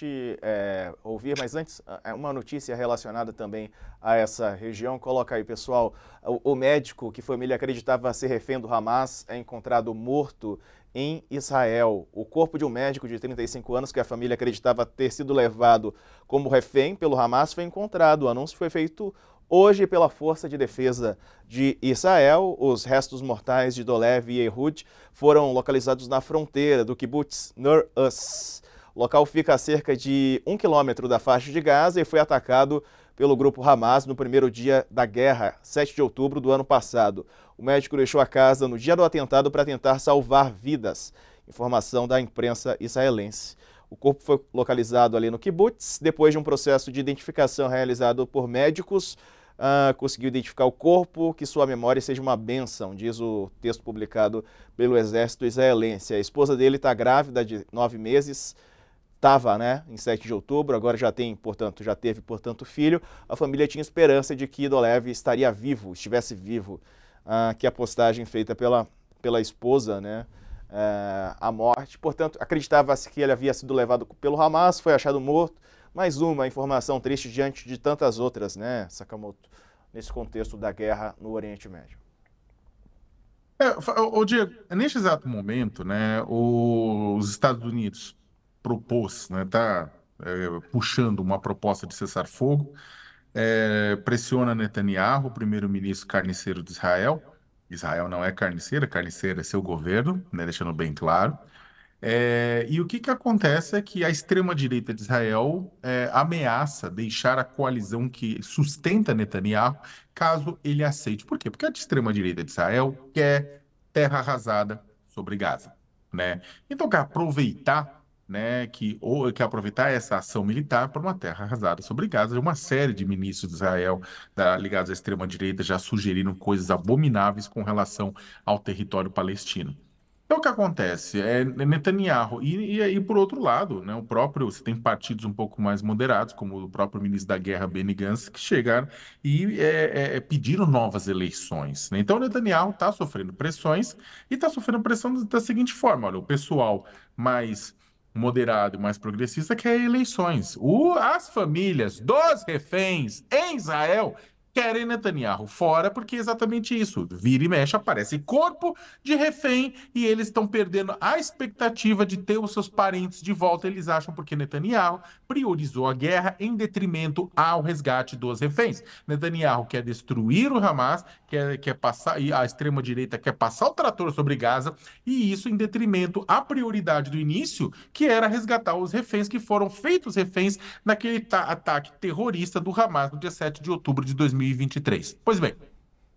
gente é, ouvir, mas antes, ah, é uma notícia relacionada também a essa região. Coloca aí, pessoal. O, o médico que família acreditava ser refém do Hamas é encontrado morto em Israel. O corpo de um médico de 35 anos, que a família acreditava ter sido levado como refém pelo Hamas, foi encontrado. O anúncio foi feito Hoje, pela Força de Defesa de Israel, os restos mortais de Dolev e Ehud foram localizados na fronteira do kibbutz Nur Us. O local fica a cerca de um quilômetro da faixa de Gaza e foi atacado pelo grupo Hamas no primeiro dia da guerra, 7 de outubro do ano passado. O médico deixou a casa no dia do atentado para tentar salvar vidas. Informação da imprensa israelense. O corpo foi localizado ali no kibbutz. Depois de um processo de identificação realizado por médicos, ah, conseguiu identificar o corpo. Que sua memória seja uma bênção, diz o texto publicado pelo exército israelense. A esposa dele está grávida de nove meses estava né, em 7 de outubro, agora já tem, portanto, já teve, portanto, filho, a família tinha esperança de que Idolev estaria vivo, estivesse vivo, ah, que a postagem feita pela, pela esposa, né, a eh, morte, portanto, acreditava-se que ele havia sido levado pelo Hamas, foi achado morto, mais uma informação triste diante de tantas outras, né, Sakamoto, nesse contexto da guerra no Oriente Médio. É, o Diego, é neste exato momento, né, os Estados Unidos propôs, está né, é, puxando uma proposta de cessar fogo, é, pressiona Netanyahu, o primeiro-ministro carniceiro de Israel. Israel não é carniceira, carniceira é seu governo, né, deixando bem claro. É, e o que, que acontece é que a extrema-direita de Israel é, ameaça deixar a coalizão que sustenta Netanyahu caso ele aceite. Por quê? Porque a extrema-direita de Israel quer terra arrasada sobre Gaza. Né? Então, quer aproveitar né, que, ou, que aproveitar essa ação militar para uma terra arrasada sobre Gaza. Uma série de ministros de Israel da, ligados à extrema-direita já sugeriram coisas abomináveis com relação ao território palestino. Então, o que acontece? É Netanyahu. E, e, e, por outro lado, né, o próprio, você tem partidos um pouco mais moderados, como o próprio ministro da Guerra, Benny Gantz, que chegaram e é, é, é pediram novas eleições. Né? Então, Netanyahu está sofrendo pressões e está sofrendo pressão da seguinte forma: olha, o pessoal mais moderado e mais progressista, que é eleições. O, as famílias dos reféns em Israel querem Netanyahu fora, porque é exatamente isso. Vira e mexe, aparece corpo de refém e eles estão perdendo a expectativa de ter os seus parentes de volta. Eles acham porque Netanyahu priorizou a guerra em detrimento ao resgate dos reféns. Netanyahu quer destruir o Hamas, quer, quer passar, e a extrema-direita quer passar o trator sobre Gaza, e isso em detrimento à prioridade do início, que era resgatar os reféns que foram feitos reféns naquele ataque terrorista do Hamas no dia 7 de outubro de 2000 2023. Pois bem,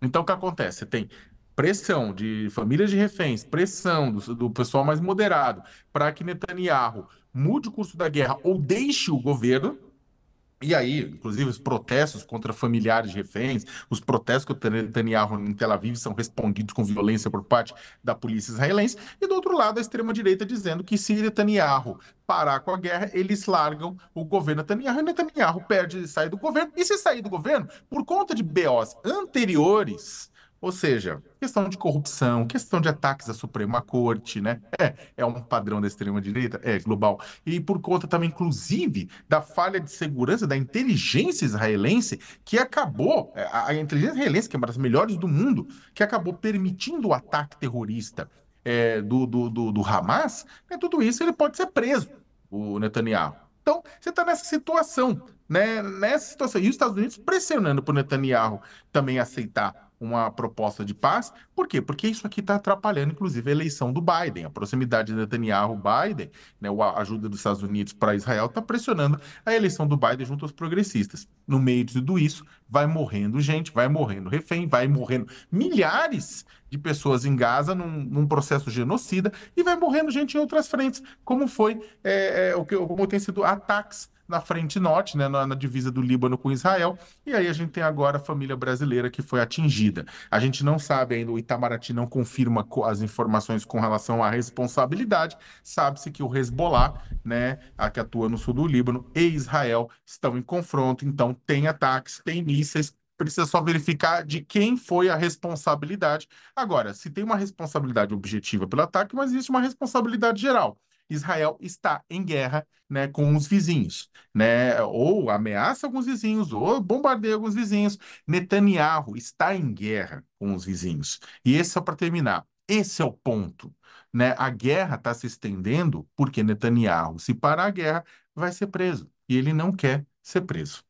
então o que acontece? Você tem pressão de famílias de reféns, pressão do, do pessoal mais moderado para que Netanyahu mude o curso da guerra ou deixe o governo, e aí, inclusive, os protestos contra familiares de reféns, os protestos contra Netanyahu em Tel Aviv são respondidos com violência por parte da polícia israelense. E do outro lado, a extrema-direita dizendo que se Netanyahu parar com a guerra, eles largam o governo Netanyahu. E Netanyahu perde e sai do governo. E se sair do governo, por conta de BOs anteriores, ou seja, questão de corrupção, questão de ataques à Suprema Corte, né? É, é um padrão da extrema-direita, é global. E por conta também, inclusive, da falha de segurança da inteligência israelense, que acabou, é, a, inteligência israelense, que é uma das melhores do mundo, que acabou permitindo o ataque terrorista é, do, do, do, do Hamas, né? tudo isso ele pode ser preso, o Netanyahu. Então, você está nessa situação, né? Nessa situação. E os Estados Unidos pressionando para o Netanyahu também aceitar uma proposta de paz. Por quê? Porque isso aqui está atrapalhando, inclusive, a eleição do Biden. A proximidade de Netanyahu-Biden, né, a ajuda dos Estados Unidos para Israel, está pressionando a eleição do Biden junto aos progressistas. No meio de tudo isso, vai morrendo gente, vai morrendo refém, vai morrendo milhares de pessoas em Gaza num, num processo genocida e vai morrendo gente em outras frentes, como foi é, é, o que como tem sido ataques na frente norte, né, na, na, divisa do Líbano com Israel. E aí a gente tem agora a família brasileira que foi atingida. A gente não sabe ainda, o Itamaraty não confirma as informações com relação à responsabilidade. Sabe-se que o Hezbollah, né, a que atua no sul do Líbano, e Israel estão em confronto, então tem ataques, tem mísseis, precisa só verificar de quem foi a responsabilidade. Agora, se tem uma responsabilidade objetiva pelo ataque, mas existe uma responsabilidade geral. Israel está em guerra né, com os vizinhos, né, ou ameaça alguns vizinhos, ou bombardeia alguns vizinhos. Netanyahu está em guerra com os vizinhos. E esse só é para terminar. Esse é o ponto. Né? A guerra está se estendendo porque Netanyahu, se parar a guerra, vai ser preso. E ele não quer ser preso.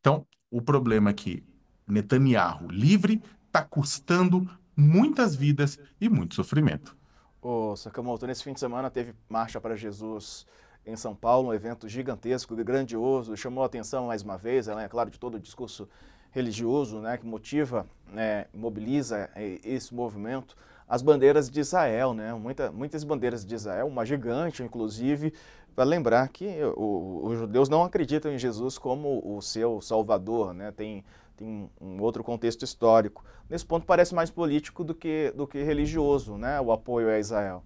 Então, o problema é que Netanyahu livre está custando muitas vidas e muito sofrimento. Ô, Sakamoto, nesse fim de semana teve Marcha para Jesus em São Paulo, um evento gigantesco, grandioso, chamou a atenção mais uma vez, é claro, de todo o discurso religioso né, que motiva, né, mobiliza eh, esse movimento as bandeiras de Israel, né? Muita, muitas bandeiras de Israel, uma gigante, inclusive, para lembrar que o, os judeus não acreditam em Jesus como o seu salvador, né? Tem, tem um outro contexto histórico. Nesse ponto parece mais político do que, do que religioso, né? O apoio a Israel.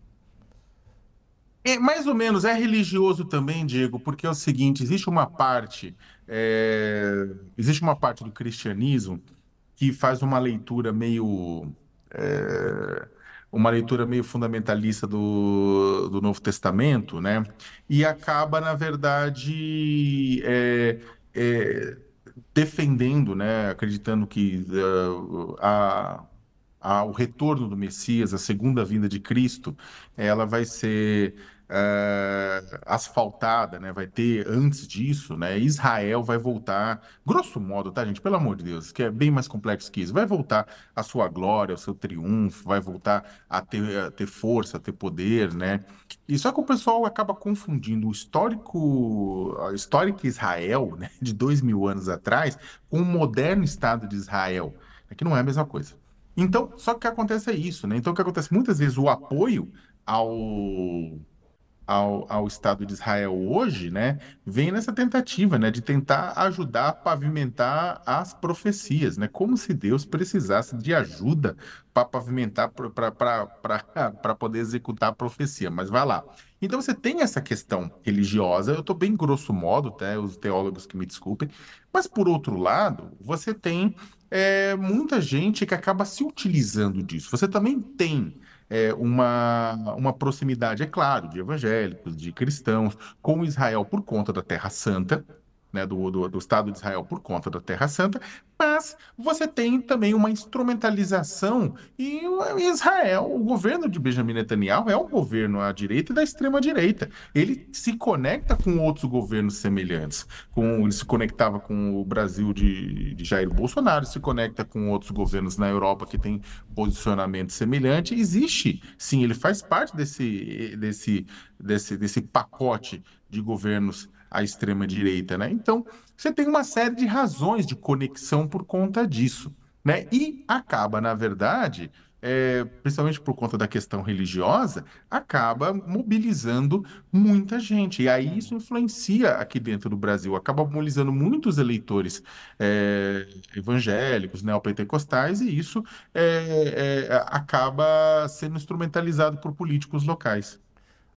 É, mais ou menos, é religioso também, Diego, porque é o seguinte, existe uma parte, é, existe uma parte do cristianismo que faz uma leitura meio é, uma leitura meio fundamentalista do, do Novo Testamento, né? E acaba, na verdade, é, é, defendendo, né? Acreditando que uh, a o retorno do Messias, a segunda vinda de Cristo, ela vai ser uh, asfaltada, né? Vai ter antes disso, né? Israel vai voltar, grosso modo, tá, gente? Pelo amor de Deus, que é bem mais complexo que isso. Vai voltar a sua glória, o seu triunfo, vai voltar a ter, a ter força, a ter poder, né? E só que o pessoal acaba confundindo o histórico, a Israel, né? De dois mil anos atrás, com o moderno Estado de Israel, né, que não é a mesma coisa. Então, só que o que acontece é isso, né? Então, o que acontece muitas vezes o apoio ao ao, ao Estado de Israel hoje, né, vem nessa tentativa, né, de tentar ajudar a pavimentar as profecias, né, como se Deus precisasse de ajuda para pavimentar, para poder executar a profecia, mas vai lá. Então você tem essa questão religiosa, eu estou bem grosso modo, até os teólogos que me desculpem, mas por outro lado, você tem é, muita gente que acaba se utilizando disso. Você também tem é, uma, uma proximidade, é claro, de evangélicos, de cristãos, com Israel por conta da Terra Santa, né, do, do, do, Estado de Israel por conta da Terra Santa, mas você tem também uma instrumentalização e Israel, o governo de Benjamin Netanyahu é um governo à direita e da extrema direita. Ele se conecta com outros governos semelhantes, com, ele se conectava com o Brasil de, de Jair Bolsonaro, se conecta com outros governos na Europa que têm posicionamento semelhante. Existe, sim, ele faz parte desse desse desse desse pacote de governos à extrema-direita. Né? Então, você tem uma série de razões de conexão por conta disso. Né? E acaba, na verdade, é, principalmente por conta da questão religiosa, acaba mobilizando muita gente. E aí isso influencia aqui dentro do Brasil, acaba mobilizando muitos eleitores é, evangélicos, neopentecostais, e isso é, é acaba sendo instrumentalizado por políticos locais.